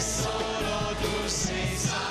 solo tu sei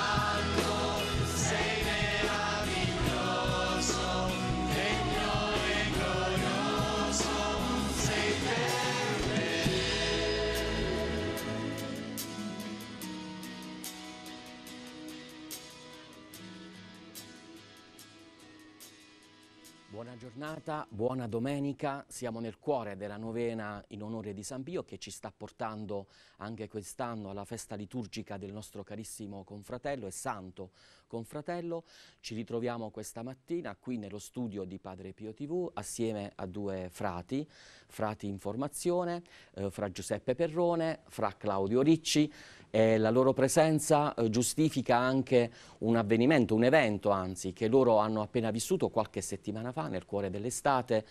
giornata, buona domenica, siamo nel cuore della novena in onore di San Pio che ci sta portando anche quest'anno alla festa liturgica del nostro carissimo confratello e santo confratello. Ci ritroviamo questa mattina qui nello studio di Padre Pio TV assieme a due frati, frati in formazione, eh, fra Giuseppe Perrone, fra Claudio Ricci, e eh, la loro presenza eh, giustifica anche un avvenimento, un evento anzi, che loro hanno appena vissuto qualche settimana fa nel cuore dell'estate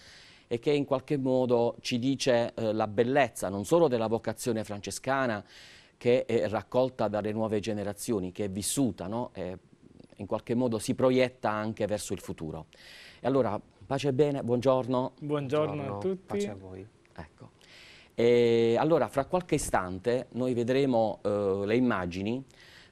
e che in qualche modo ci dice eh, la bellezza non solo della vocazione francescana che è raccolta dalle nuove generazioni, che è vissuta, no? e in qualche modo si proietta anche verso il futuro. E allora, pace e bene, buongiorno. Buongiorno, buongiorno a tutti. Pace a voi. Ecco. E allora, fra qualche istante, noi vedremo eh, le immagini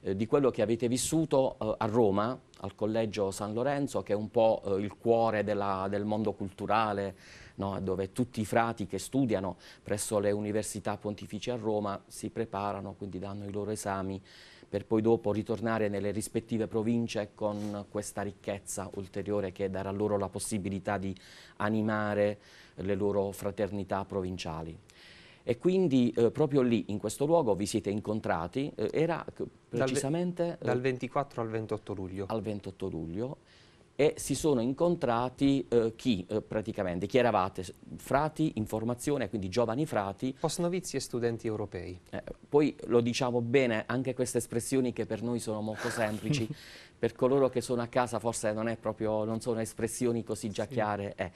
eh, di quello che avete vissuto eh, a Roma, al Collegio San Lorenzo, che è un po' eh, il cuore della, del mondo culturale, no? dove tutti i frati che studiano presso le università pontificie a Roma si preparano, quindi danno i loro esami per poi dopo ritornare nelle rispettive province con questa ricchezza ulteriore che darà loro la possibilità di animare le loro fraternità provinciali. E quindi eh, proprio lì, in questo luogo, vi siete incontrati, eh, era precisamente... Eh, dal, dal 24 al 28 luglio. Al 28 luglio e si sono incontrati eh, chi eh, praticamente? Chi eravate? Frati in formazione, quindi giovani frati. Postnovizi e studenti europei. Eh, poi lo diciamo bene, anche queste espressioni che per noi sono molto semplici, per coloro che sono a casa forse non, proprio, non sono espressioni così già chiare. Eh.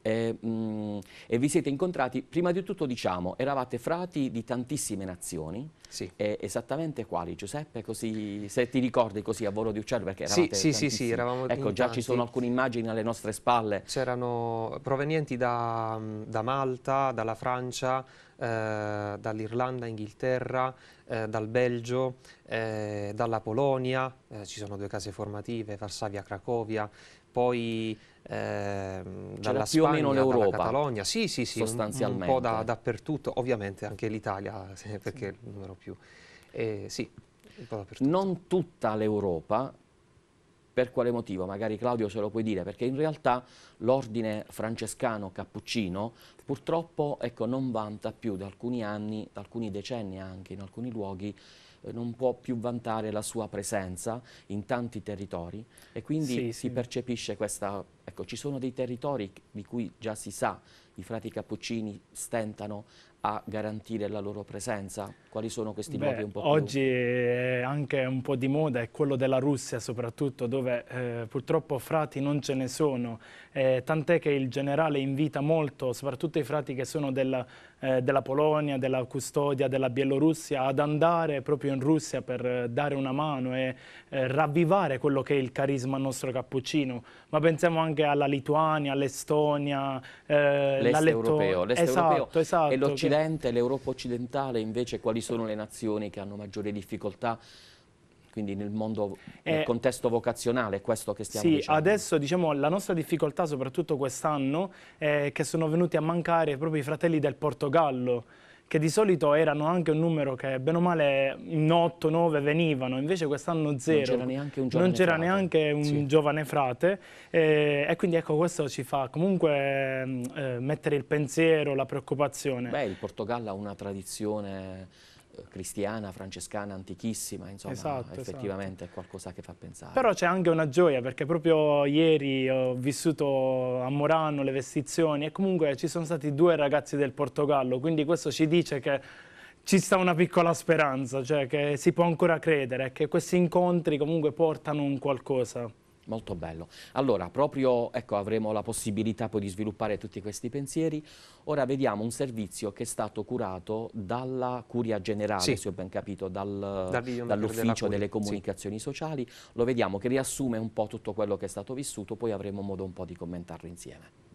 E, mh, mm, e, vi siete incontrati, prima di tutto diciamo, eravate frati di tantissime nazioni, sì. e, esattamente quali Giuseppe? Così, se ti ricordi così a volo di uccello, perché eravate sì, sì, sì, eravamo Ecco, già tanti. ci sono alcune immagini alle nostre spalle. C'erano provenienti da, da Malta, dalla Francia, eh, dall'Irlanda, Inghilterra, eh, dal Belgio, eh, dalla Polonia, eh, ci sono due case formative, Varsavia, Cracovia, poi eh, dalla più Spagna, o meno l'Europa, dalla Catalogna, sì, sì, sì, sostanzialmente. un, po' da, dappertutto, ovviamente anche l'Italia, perché è il numero più, eh, sì, Non tutta l'Europa per quale motivo? Magari Claudio se lo puoi dire, perché in realtà l'ordine francescano cappuccino purtroppo ecco, non vanta più da alcuni anni, da alcuni decenni anche in alcuni luoghi, eh, non può più vantare la sua presenza in tanti territori e quindi sì, si sì. percepisce questa... Ecco, ci sono dei territori di cui già si sa, i frati cappuccini stentano a garantire la loro presenza? Quali sono questi Beh, luoghi un po' più... Oggi è anche un po' di moda è quello della Russia soprattutto, dove eh, purtroppo frati non ce ne sono, eh, tant'è che il generale invita molto, soprattutto i frati che sono della, eh, della Polonia, della Custodia, della Bielorussia, ad andare proprio in Russia per eh, dare una mano e eh, ravvivare quello che è il carisma nostro cappuccino. Ma pensiamo anche alla Lituania, all'Estonia, eh, l'est Letton... europeo, esatto, europeo. Esatto, e l'Occidente, che... l'Europa occidentale invece quali sono le nazioni che hanno maggiori difficoltà quindi nel mondo, nel eh, contesto vocazionale, è questo che stiamo sì, dicendo. Sì, adesso diciamo la nostra difficoltà, soprattutto quest'anno, è che sono venuti a mancare proprio i fratelli del Portogallo, che di solito erano anche un numero che bene o male in 8, 9 venivano, invece quest'anno zero. Non c'era neanche un giovane frate. Neanche un sì. giovane frate eh, e quindi ecco questo ci fa comunque ehm, eh, mettere il pensiero, la preoccupazione. Beh, il Portogallo ha una tradizione eh, cristiana, francescana, antichissima, insomma, esatto, esatto. effettivamente esatto. è qualcosa che fa pensare. Però c'è anche una gioia, perché proprio ieri ho vissuto a Morano le vestizioni e comunque ci sono stati due ragazzi del Portogallo, quindi questo ci dice che ci sta una piccola speranza, cioè che si può ancora credere, che questi incontri comunque portano un qualcosa. Molto bello. Allora, proprio ecco, avremo la possibilità poi di sviluppare tutti questi pensieri. Ora vediamo un servizio che è stato curato dalla Curia Generale, sì. se ho ben capito, dal, dall'Ufficio delle Comunicazioni sì. Sociali. Lo vediamo che riassume un po' tutto quello che è stato vissuto, poi avremo modo un po' di commentarlo insieme.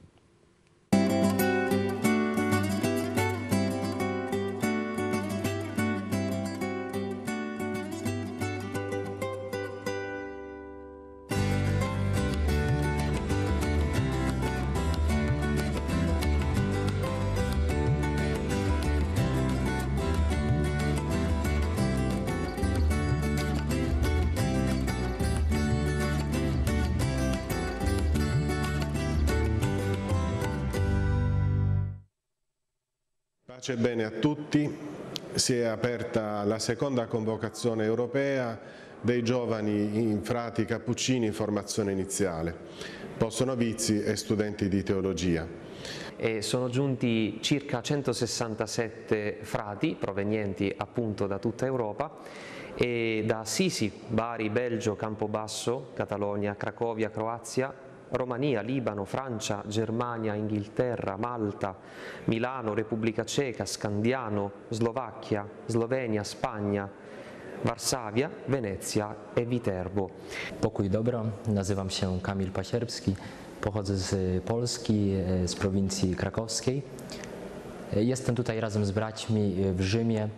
pace e bene a tutti. Si è aperta la seconda convocazione europea dei giovani frati cappuccini in formazione iniziale, post-novizi e studenti di teologia. E sono giunti circa 167 frati provenienti appunto da tutta Europa e da Sisi, Bari, Belgio, Campobasso, Catalogna, Cracovia, Croazia, Romania, Libano, Francia, Germania, Inghilterra, Malta, Milano, Repubblica Ceca, Scandiano, Slovacchia, Slovenia, Spagna, Warszawia, Wenecja e Viterbo. Pokój dobra, nazywam się Kamil Pasierbski, pochodzę z Polski, z prowincji krakowskiej. Jestem tutaj razem z braćmi w Rzymie,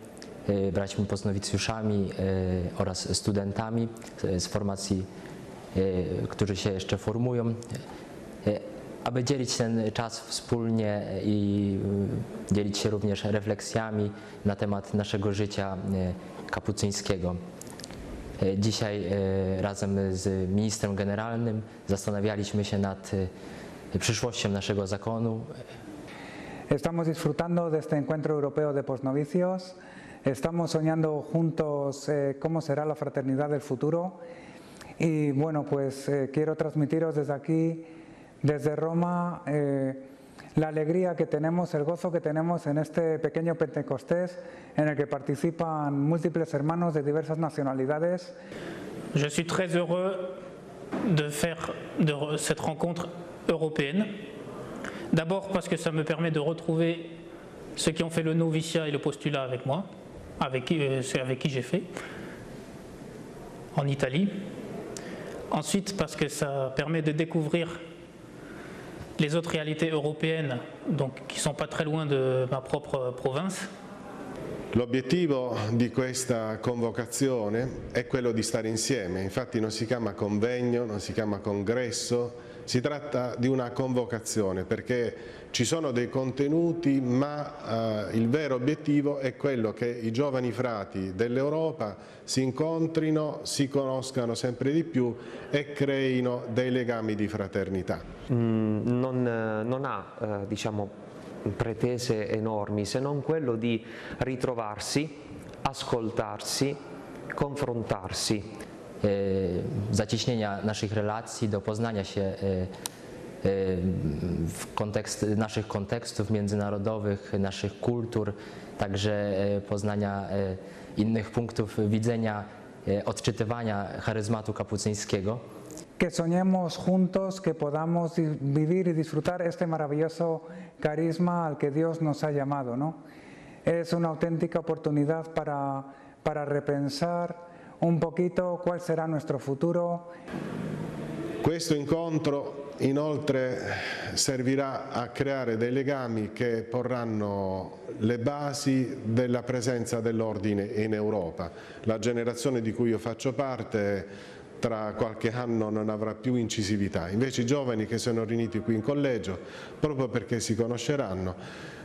e, braćmi poznowicjuszami e, oraz studentami z formacji E, którzy się jeszcze formują, e, aby dzielić ten czas wspólnie i e, dzielić się również refleksjami na temat naszego życia kapucyńskiego. Dzisiaj razem z ministrem generalnym zastanawialiśmy się nad przyszłością naszego zakonu. Estamos disfrutando de este encuentro europeo de posnovicios. Estamos soñando juntos eh, cómo será la fraternidad del futuro. et bueno, pues eh, quiero transmitiros desde aquí, desde Roma, eh, la alegría que tenemos, el gozo que tenemos en este pequeño Pentecostés en el que participan múltiples hermanos de diverses nationalités. Je suis très heureux de faire cette rencontre européenne. D'abord parce que ça me permet de retrouver ceux qui ont fait le noviciat et le postulat avec moi, euh, ceux avec qui j'ai fait, en Italie, Ensuite, parce que ça permet de découvrir les autres réalités européennes, donc, qui ne sont pas très loin de ma propre province. L'obiettivo di questa convocazione è quello di stare insieme, infatti non si chiama convegno, non si chiama congresso, si tratta di una convocazione perché ci sono dei contenuti ma eh, il vero obiettivo è quello che i giovani frati dell'Europa si incontrino, si conoscano sempre di più e creino dei legami di fraternità. Mm, non, eh, non, ha eh, diciamo, pretese enormi se non quello di ritrovarsi, ascoltarsi, confrontarsi. E, eh, zacieśnienia naszych relacji, do poznania się Y, w kontekst, naszych kontekstów międzynarodowych, naszych kultur, także y, poznania y, innych punktów widzenia, odczytywania charyzmatu kapucyńskiego. Que soñemos juntos, que podamos vivir y disfrutar este maravilloso carisma al que Dios nos ha llamado. ¿no? Es una auténtica oportunidad para, para repensar un poquito cuál será nuestro futuro. Questo incontro Inoltre servirà a creare dei legami che porranno le basi della presenza dell'ordine in Europa. La generazione di cui io faccio parte tra qualche anno non avrà più incisività, invece i giovani che sono riuniti qui in collegio, proprio perché si conosceranno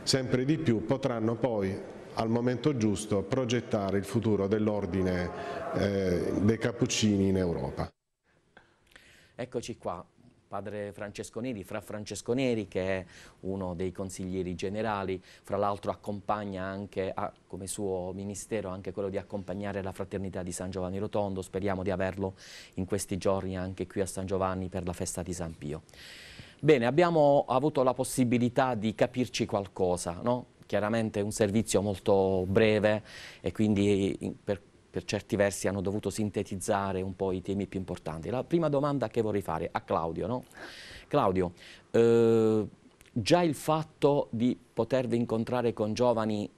sempre di più, potranno poi al momento giusto progettare il futuro dell'ordine eh, dei cappuccini in Europa. Eccoci qua, padre Francesco Neri, fra Francesco Neri che è uno dei consiglieri generali, fra l'altro accompagna anche a, come suo ministero anche quello di accompagnare la fraternità di San Giovanni Rotondo, speriamo di averlo in questi giorni anche qui a San Giovanni per la festa di San Pio. Bene, abbiamo avuto la possibilità di capirci qualcosa, no? chiaramente un servizio molto breve e quindi per per certi versi hanno dovuto sintetizzare un po' i temi più importanti. La prima domanda che vorrei fare a Claudio, no? Claudio, eh, già il fatto di potervi incontrare con giovani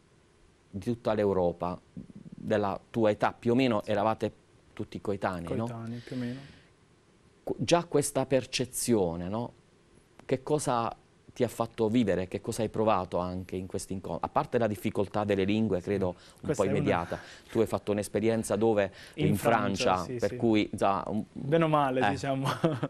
di tutta l'Europa, della tua età più o meno, eravate tutti coetanei, coetanei no? più o meno. Già questa percezione, no? Che cosa ti ha fatto vivere, che cosa hai provato anche in questi incontri? A parte la difficoltà delle lingue, credo un po' immediata, una... tu hai fatto un'esperienza dove? In, in Francia, Francia sì, per sì. cui già... Un... Bene o male, eh. diciamo.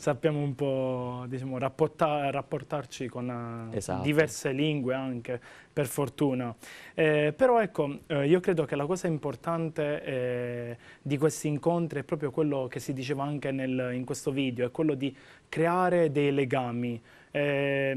sappiamo un po' diciamo, rapporta rapportarci con eh, esatto. diverse lingue anche, per fortuna. Eh, però ecco, eh, io credo che la cosa importante eh, di questi incontri è proprio quello che si diceva anche nel, in questo video, è quello di creare dei legami. Eh,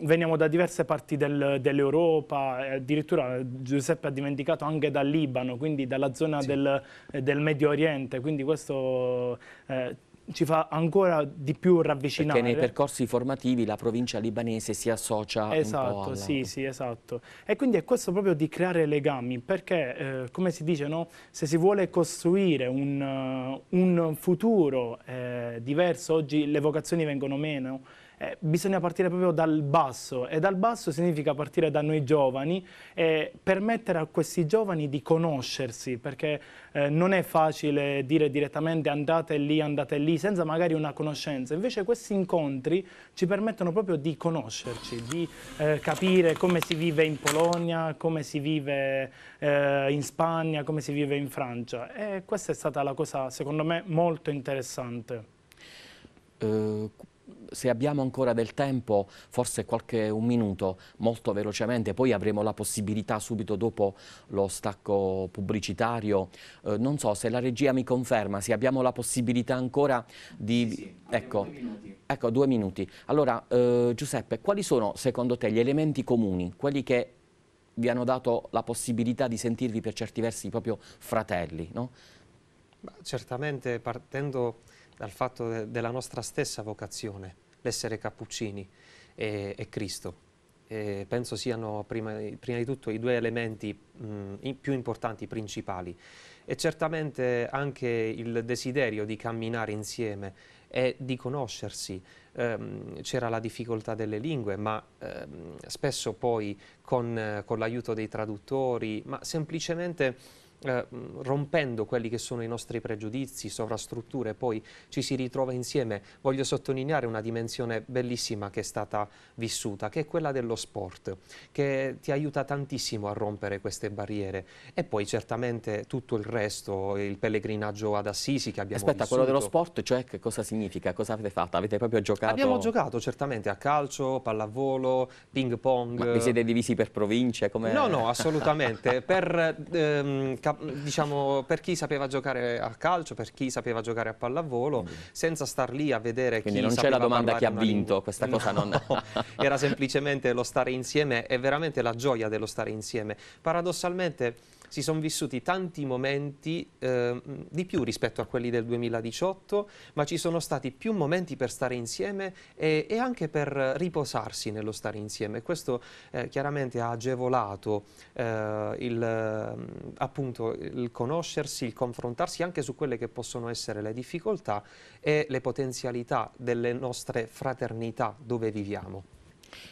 veniamo da diverse parti del, dell'Europa, eh, addirittura Giuseppe ha dimenticato anche dal Libano, quindi dalla zona sì. del, eh, del, Medio Oriente, quindi questo eh, ci fa ancora di più ravvicinare. Perché nei percorsi formativi la provincia libanese si associa esatto, alla... sì, sì, esatto. E quindi è questo proprio di creare legami, perché eh, come si dice, no? se si vuole costruire un, eh, un futuro eh, diverso, oggi le vocazioni vengono meno, eh, bisogna partire proprio dal basso e dal basso significa partire da noi giovani e permettere a questi giovani di conoscersi perché eh, non è facile dire direttamente andate lì, andate lì senza magari una conoscenza, invece questi incontri ci permettono proprio di conoscerci, di eh, capire come si vive in Polonia, come si vive eh, in Spagna, come si vive in Francia e questa è stata la cosa secondo me molto interessante. Uh se abbiamo ancora del tempo, forse qualche un minuto, molto velocemente, poi avremo la possibilità subito dopo lo stacco pubblicitario. Eh, non so se la regia mi conferma, se abbiamo la possibilità ancora di... Sì, sì. Ecco, due minuti. ecco, due minuti. Allora, eh, Giuseppe, quali sono secondo te gli elementi comuni, quelli che vi hanno dato la possibilità di sentirvi per certi versi proprio fratelli? No? Ma certamente partendo dal fatto de della nostra stessa vocazione, l'essere cappuccini e, e Cristo. E penso siano prima, prima, di tutto i due elementi mh, mm, più importanti, principali. E certamente anche il desiderio di camminare insieme e di conoscersi. Ehm, C'era la difficoltà delle lingue, ma ehm, spesso poi con, con l'aiuto dei traduttori, ma semplicemente eh, rompendo quelli che sono i nostri pregiudizi, sovrastrutture, poi ci si ritrova insieme. Voglio sottolineare una dimensione bellissima che è stata vissuta, che è quella dello sport, che ti aiuta tantissimo a rompere queste barriere. E poi certamente tutto il resto, il pellegrinaggio ad Assisi che abbiamo Aspetta, vissuto. quello dello sport, cioè che cosa significa? Cosa avete fatto? Avete proprio giocato? Abbiamo giocato certamente a calcio, pallavolo, ping pong. Ma vi siete divisi per province? No, no, assolutamente. per ehm, diciamo, per chi sapeva giocare a calcio, per chi sapeva giocare a pallavolo, mm. senza star lì a vedere Quindi chi non c'è la domanda chi ha vinto, questa cosa no, non... era semplicemente lo stare insieme e veramente la gioia dello stare insieme. Paradossalmente si sono vissuti tanti momenti eh, di più rispetto a quelli del 2018, ma ci sono stati più momenti per stare insieme e, e anche per riposarsi nello stare insieme. Questo eh, chiaramente ha agevolato eh, il, mm, appunto, il conoscersi, il confrontarsi anche su quelle che possono essere le difficoltà e le potenzialità delle nostre fraternità dove viviamo.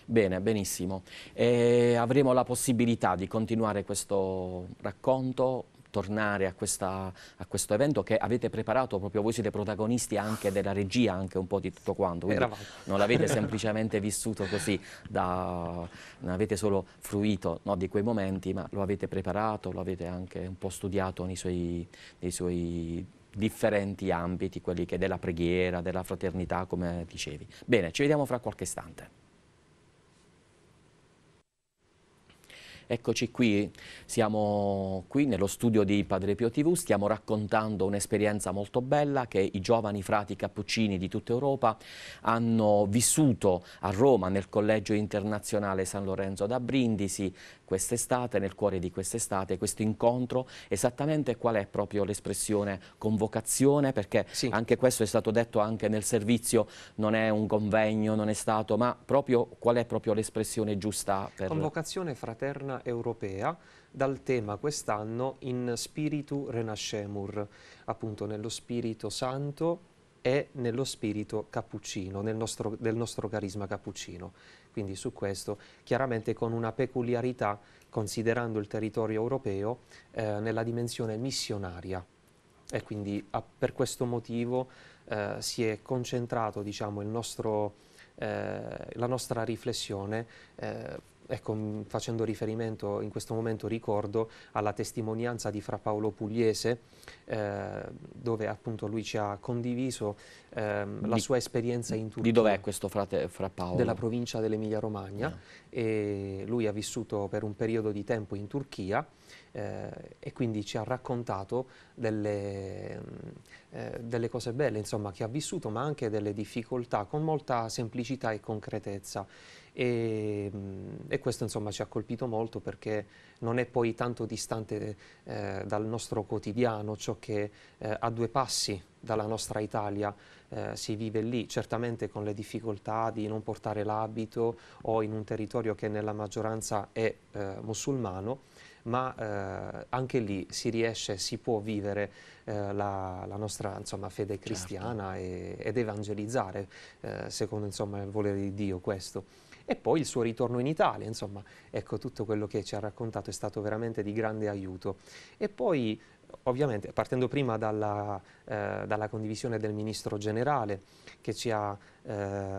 Bene, benissimo. E avremo la possibilità di continuare questo racconto tornare a, questa, a, questo evento che avete preparato proprio voi siete protagonisti anche della regia anche un po' di tutto quanto quindi non l'avete semplicemente vissuto così da, non avete solo fruito no, di quei momenti ma lo avete preparato lo avete anche un po' studiato nei suoi, nei suoi differenti ambiti quelli che della preghiera della fraternità come dicevi bene ci vediamo fra qualche istante Eccoci qui, siamo qui nello studio di Padre Pio TV, stiamo raccontando un'esperienza molto bella che i giovani frati cappuccini di tutta Europa hanno vissuto a Roma nel Collegio Internazionale San Lorenzo da Brindisi quest'estate, nel cuore di quest'estate, questo incontro, esattamente qual è proprio l'espressione convocazione, perché sì. anche questo è stato detto anche nel servizio, non è un convegno, non è stato, ma proprio, qual è proprio l'espressione giusta per... Convocazione fraterna italiana europea dal tema quest'anno in spiritu renascemur, appunto nello spirito santo e nello spirito cappuccino, nel nostro, del nostro carisma cappuccino. Quindi su questo, chiaramente con una peculiarità, considerando il territorio europeo, eh, nella dimensione missionaria. E quindi a, per questo motivo eh, si è concentrato diciamo, il nostro, eh, la nostra riflessione eh, ecco, mm, facendo riferimento in questo momento ricordo alla testimonianza di Fra Paolo Pugliese, eh, dove appunto lui ci ha condiviso eh, di, la sua esperienza in Turchia. Di dov'è questo frate, Fra Paolo? Della provincia dell'Emilia Romagna. No. Ah. E lui ha vissuto per un periodo di tempo in Turchia eh, e quindi ci ha raccontato delle, mm, eh, delle cose belle insomma, che ha vissuto, ma anche delle difficoltà con molta semplicità e concretezza e, mm, e, questo insomma ci ha colpito molto perché non è poi tanto distante eh, dal nostro quotidiano ciò che eh, a due passi dalla nostra Italia eh, si vive lì, certamente con le difficoltà di non portare l'abito o in un territorio che nella maggioranza è eh, musulmano, ma eh, anche lì si riesce, si può vivere eh, la, la, nostra insomma, fede certo. cristiana certo. e, ed evangelizzare, eh, secondo insomma, il volere di Dio questo e poi il suo ritorno in Italia, insomma, ecco tutto quello che ci ha raccontato è stato veramente di grande aiuto. E poi ovviamente partendo prima dalla, eh, dalla, condivisione del Ministro Generale che ci ha eh,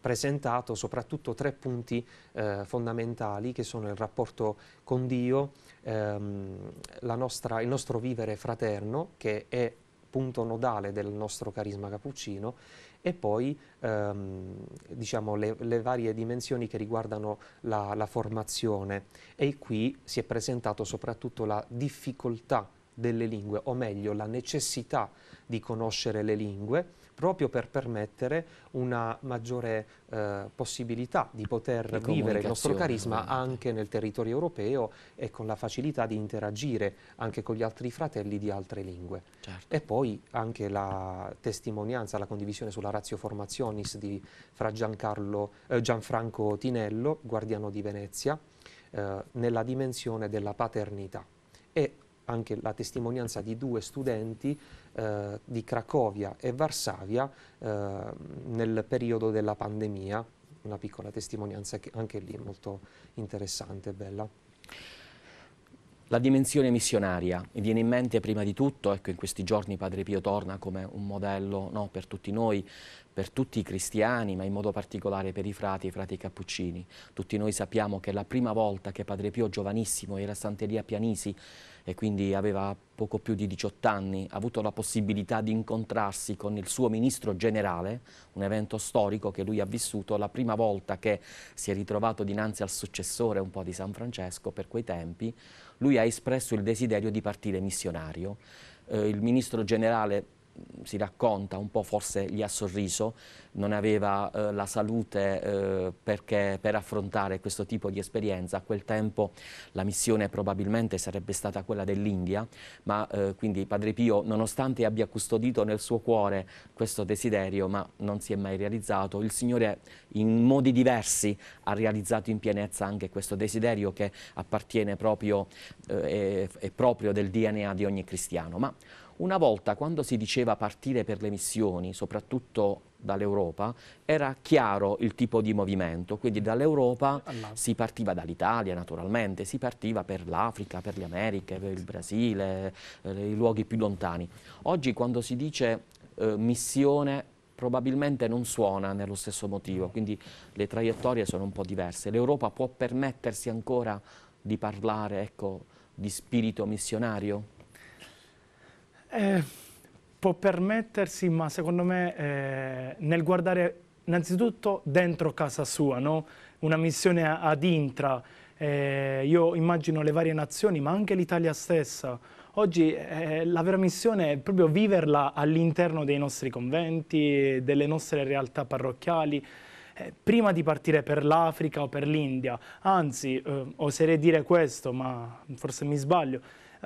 presentato soprattutto tre punti eh, fondamentali che sono il rapporto con Dio, ehm, nostra, il nostro vivere fraterno che è punto nodale del nostro carisma cappuccino e poi ehm, diciamo, le, le, varie dimensioni che riguardano la, la formazione e qui si è presentato soprattutto la difficoltà delle lingue, o meglio la necessità di conoscere le lingue proprio per permettere una maggiore eh, possibilità di poter di vivere il nostro carisma anche nel territorio europeo e con la facilità di interagire anche con gli altri fratelli di altre lingue. Certo. E poi anche la testimonianza, la condivisione sulla Ratio Formationis di, fra eh, Gianfranco Tinello, guardiano di Venezia, eh, nella dimensione della paternità e anche la testimonianza di due studenti eh, di Cracovia e Varsavia eh, nel periodo della pandemia, una piccola testimonianza che anche lì è molto interessante e bella. La dimensione missionaria mi viene in mente prima di tutto, ecco in questi giorni Padre Pio torna come un modello no, per tutti noi, per tutti i cristiani, ma in modo particolare per i frati, i frati cappuccini. Tutti noi sappiamo che la prima volta che Padre Pio giovanissimo era a Santeria Pianisi e quindi aveva poco più di 18 anni, ha avuto la possibilità di incontrarsi con il suo ministro generale, un evento storico che lui ha vissuto, la prima volta che si è ritrovato dinanzi al successore un po' di San Francesco per quei tempi, lui ha espresso il desiderio di partire missionario. Eh, il ministro generale si racconta un po' forse gli ha sorriso, non aveva eh, la salute eh, perché, per affrontare questo tipo di esperienza. A quel tempo la missione probabilmente sarebbe stata quella dell'India, ma eh, quindi Padre Pio, nonostante abbia custodito nel suo cuore questo desiderio, ma non si è mai realizzato, il Signore in modi diversi ha realizzato in pienezza anche questo desiderio che appartiene proprio, è, eh, è proprio del DNA di ogni cristiano. Ma una volta quando si diceva partire per le missioni, soprattutto dall'Europa, era chiaro il tipo di movimento, quindi dall'Europa si partiva dall'Italia naturalmente, si partiva per l'Africa, per le Americhe, per il Brasile, eh, i luoghi più lontani. Oggi quando si dice eh, missione probabilmente non suona nello stesso motivo, quindi le traiettorie sono un po' diverse. L'Europa può permettersi ancora di parlare ecco, di spirito missionario? Eh, può permettersi, ma secondo me eh, nel guardare innanzitutto dentro casa sua, no? una missione ad intra, eh, io immagino le varie nazioni, ma anche l'Italia stessa. Oggi eh, la vera missione è proprio viverla all'interno dei nostri conventi, delle nostre realtà parrocchiali, eh, prima di partire per l'Africa o per l'India. Anzi, eh, oserei dire questo, ma forse mi sbaglio,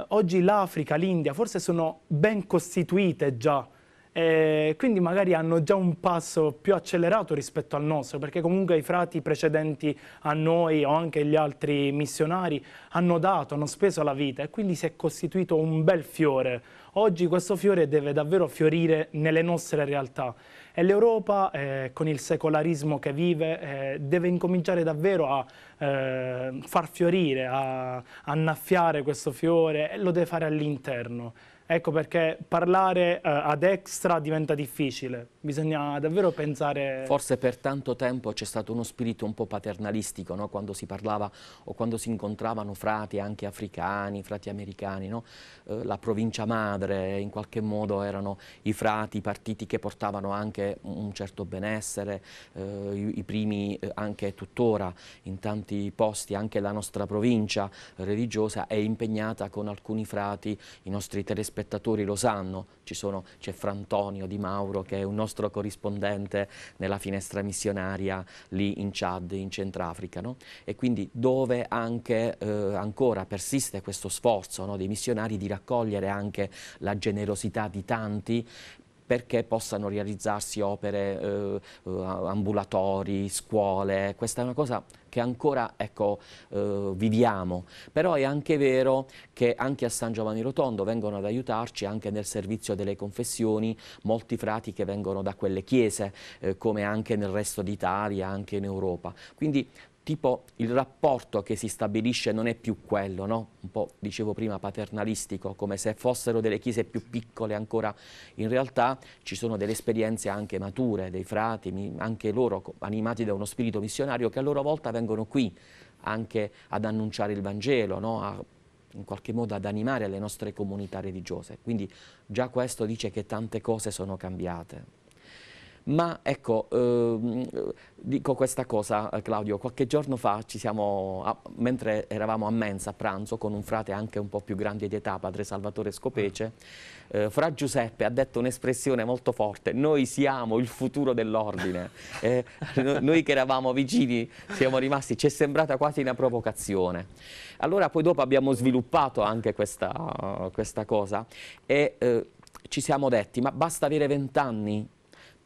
oggi l'Africa, l'India forse sono ben costituite già, eh, quindi magari hanno già un passo più accelerato rispetto al nostro, perché comunque i frati precedenti a noi o anche gli altri missionari hanno dato, hanno speso la vita e quindi si è costituito un bel fiore. Oggi questo fiore deve davvero fiorire nelle nostre realtà e l'Europa, eh, con il secolarismo che vive, eh, deve incominciare davvero a eh, far fiorire, a annaffiare questo fiore e lo deve fare all'interno. Ecco perché parlare eh, ad extra diventa difficile, bisogna davvero pensare... Forse per tanto tempo c'è stato uno spirito un po' paternalistico, no? quando si parlava o quando si incontravano frati anche africani, frati americani, no? eh, la provincia madre, in qualche modo erano i frati, i partiti che portavano anche un certo benessere, eh, i, i, primi eh, anche tuttora in tanti posti, anche la nostra provincia religiosa è impegnata con alcuni frati, i nostri telespettatori, spettatori lo sanno, c'è Frantonio Di Mauro che è un nostro corrispondente nella finestra missionaria lì in Chad, in Centrafrica, no? e quindi dove anche eh, ancora persiste questo sforzo no, dei missionari di raccogliere anche la generosità di tanti perché possano realizzarsi opere, eh, eh ambulatori, scuole, questa è una cosa che ancora ecco, eh, viviamo, però è anche vero che anche a San Giovanni Rotondo vengono ad aiutarci anche nel servizio delle confessioni molti frati che vengono da quelle chiese, eh, come anche nel resto d'Italia, anche in Europa. Quindi tipo il rapporto che si stabilisce non è più quello, no? un po' dicevo prima paternalistico, come se fossero delle chiese più piccole ancora, in realtà ci sono delle esperienze anche mature, dei frati, anche loro animati da uno spirito missionario che a loro volta vengono qui anche ad annunciare il Vangelo, no? a, in qualche modo ad animare le nostre comunità religiose. Quindi già questo dice che tante cose sono cambiate ma ecco, ehm, dico questa cosa eh, Claudio, qualche giorno fa siamo, a, mentre eravamo a mensa a pranzo con un frate anche un po' più grande di età, padre Salvatore Scopece, ah. eh, fra Giuseppe ha detto un'espressione molto forte, noi siamo il futuro dell'ordine, eh, noi che eravamo vicini siamo rimasti, ci è sembrata quasi una provocazione. Allora poi dopo abbiamo sviluppato anche questa, questa cosa e eh, ci siamo detti ma basta avere vent'anni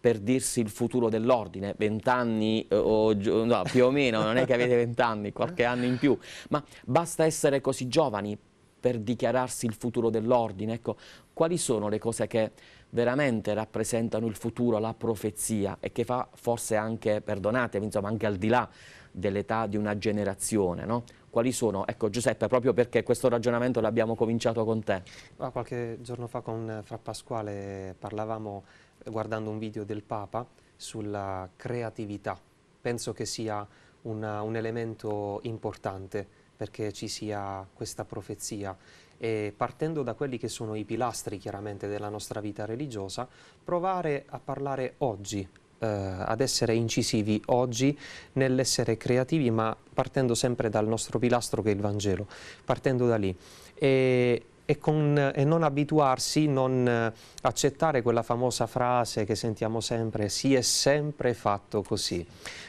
per dirsi il futuro dell'ordine, vent'anni eh, o no, più o meno, non è che avete vent'anni, qualche anno in più, ma basta essere così giovani per dichiararsi il futuro dell'ordine. Ecco, quali sono le cose che veramente rappresentano il futuro, la profezia e che fa forse anche, perdonatemi, insomma anche al di là dell'età di una generazione, no? Quali sono? Ecco Giuseppe, proprio perché questo ragionamento l'abbiamo cominciato con te. Qualche giorno fa con eh, Fra Pasquale parlavamo guardando un video del Papa sulla creatività. Penso che sia una, un elemento importante perché ci sia questa profezia e partendo da quelli che sono i pilastri chiaramente della nostra vita religiosa, provare a parlare oggi, eh, ad essere incisivi oggi nell'essere creativi, ma partendo sempre dal nostro pilastro che è il Vangelo, partendo da lì. E e, con, e, non abituarsi, non eh, accettare quella famosa frase che sentiamo sempre, si è sempre fatto così.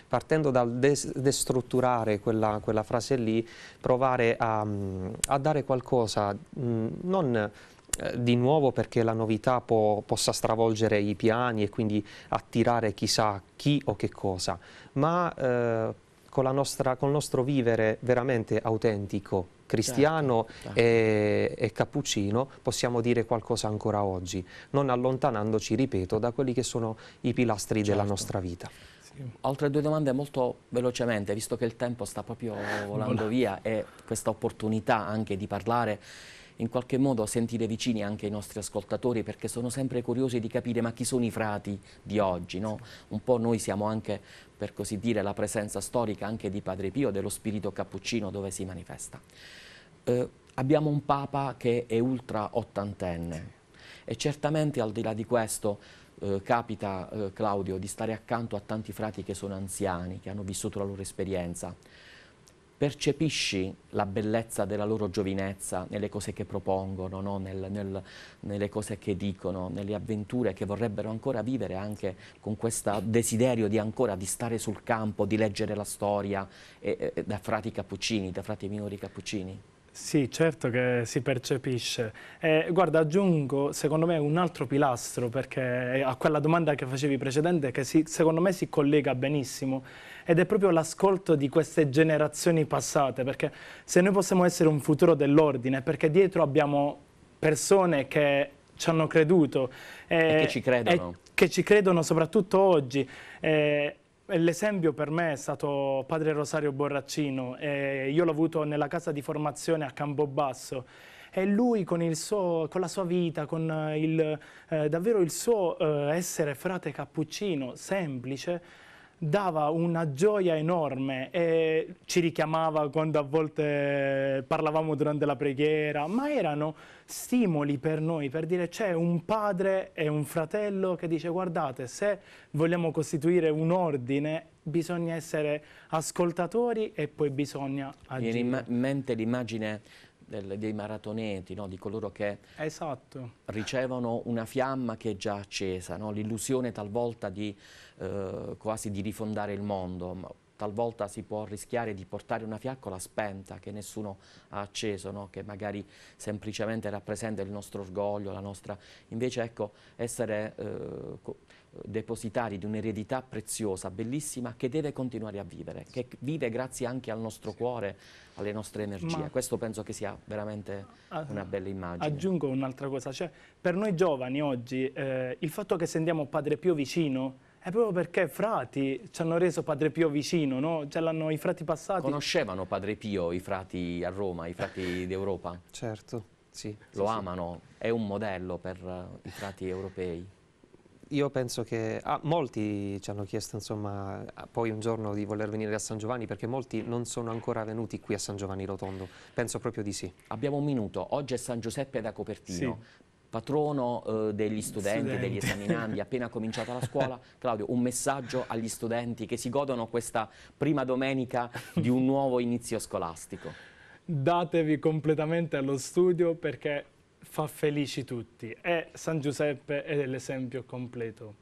Partendo dal destrutturare quella, quella, frase lì, provare a, mm, a dare qualcosa, mm, non eh, di nuovo perché la novità può, possa stravolgere i piani e quindi attirare chissà chi o che cosa, ma eh, con, nostra, con il nostro vivere veramente autentico, cristiano certo, certo. e, e, cappuccino, possiamo dire qualcosa ancora oggi, non allontanandoci, ripeto, da quelli che sono i pilastri certo. della nostra vita. Altre due domande molto velocemente, visto che il tempo sta proprio volando Vola. via e questa opportunità anche di parlare in qualche modo sentire vicini anche i nostri ascoltatori perché sono sempre curiosi di capire ma chi sono i frati di oggi, no? Un po' noi siamo anche, per così dire, la presenza storica anche di Padre Pio, dello spirito cappuccino dove si manifesta. Eh, abbiamo un Papa che è ultra ottantenne e certamente al di là di questo eh, capita, eh, Claudio, di stare accanto a tanti frati che sono anziani, che hanno vissuto la loro esperienza percepisci la bellezza della loro giovinezza nelle cose che propongono, no? nel, nel, nelle cose che dicono, nelle avventure che vorrebbero ancora vivere anche con questo desiderio di ancora di stare sul campo, di leggere la storia eh, eh, da frati cappuccini, da frati minori cappuccini? Sì, certo che si percepisce. Eh, guarda, aggiungo secondo me un altro pilastro perché eh, a quella domanda che facevi precedente che si, secondo me si collega benissimo ed è proprio l'ascolto di queste generazioni passate, perché se noi possiamo essere un futuro dell'ordine, perché dietro abbiamo persone che ci hanno creduto. Eh, e che ci credono. che ci credono soprattutto oggi. Eh, L'esempio per me è stato padre Rosario Borraccino, eh, io l'ho avuto nella casa di formazione a Campobasso e lui con, suo, con, la sua vita, con il, eh, davvero il suo eh, essere frate cappuccino semplice, dava una gioia enorme e ci richiamava quando a volte parlavamo durante la preghiera, ma erano stimoli per noi, per dire c'è un padre e un fratello che dice guardate se vogliamo costituire un ordine bisogna essere ascoltatori e poi bisogna agire. Viene in mente l'immagine dei maratoneti, no? di coloro che esatto. ricevono una fiamma che è già accesa, no? l'illusione talvolta di eh, quasi di rifondare il mondo, talvolta si può rischiare di portare una fiaccola spenta che nessuno ha acceso, no? che magari semplicemente rappresenta il nostro orgoglio, la nostra... Invece ecco, essere eh, depositari di un'eredità preziosa, bellissima, che deve continuare a vivere, che vive grazie anche al nostro sì. cuore, alle nostre energie. Ma Questo penso che sia veramente ah, una bella immagine. Aggiungo un'altra cosa, cioè, per noi giovani oggi eh, il fatto che sentiamo Padre Pio vicino è proprio perché frati ci hanno reso Padre Pio vicino, no? Ce l'hanno i frati passati. Conoscevano Padre Pio i frati a Roma, i frati d'Europa? Certo, sì. Lo sì, amano, sì. è un modello per eh, i frati europei. Io penso che ah, molti ci hanno chiesto insomma, poi un giorno di voler venire a San Giovanni perché molti non sono ancora venuti qui a San Giovanni Rotondo, penso proprio di sì. Abbiamo un minuto, oggi è San Giuseppe da Copertino, sì patrono eh, degli studenti, studenti, degli esaminandi, appena cominciata la scuola. Claudio, un messaggio agli studenti che si godono questa prima domenica di un nuovo inizio scolastico. Datevi completamente allo studio perché fa felici tutti e San Giuseppe è l'esempio completo.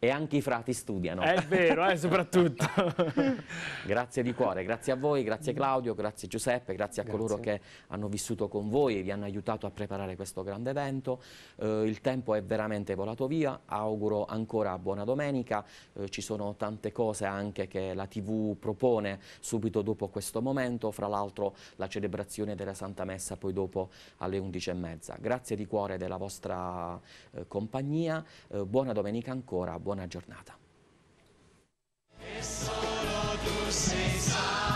E anche i frati studiano. È vero, eh, soprattutto. grazie di cuore, grazie a voi, grazie Claudio, grazie Giuseppe, grazie a grazie. coloro che hanno vissuto con voi e vi hanno aiutato a preparare questo grande evento. Eh, il tempo è veramente volato via, auguro ancora buona domenica, eh, ci sono tante cose anche che la TV propone subito dopo questo momento, fra l'altro la celebrazione della Santa Messa poi dopo alle 11.30. Grazie di cuore della vostra eh, compagnia, eh, buona domenica ancora buona giornata. E tu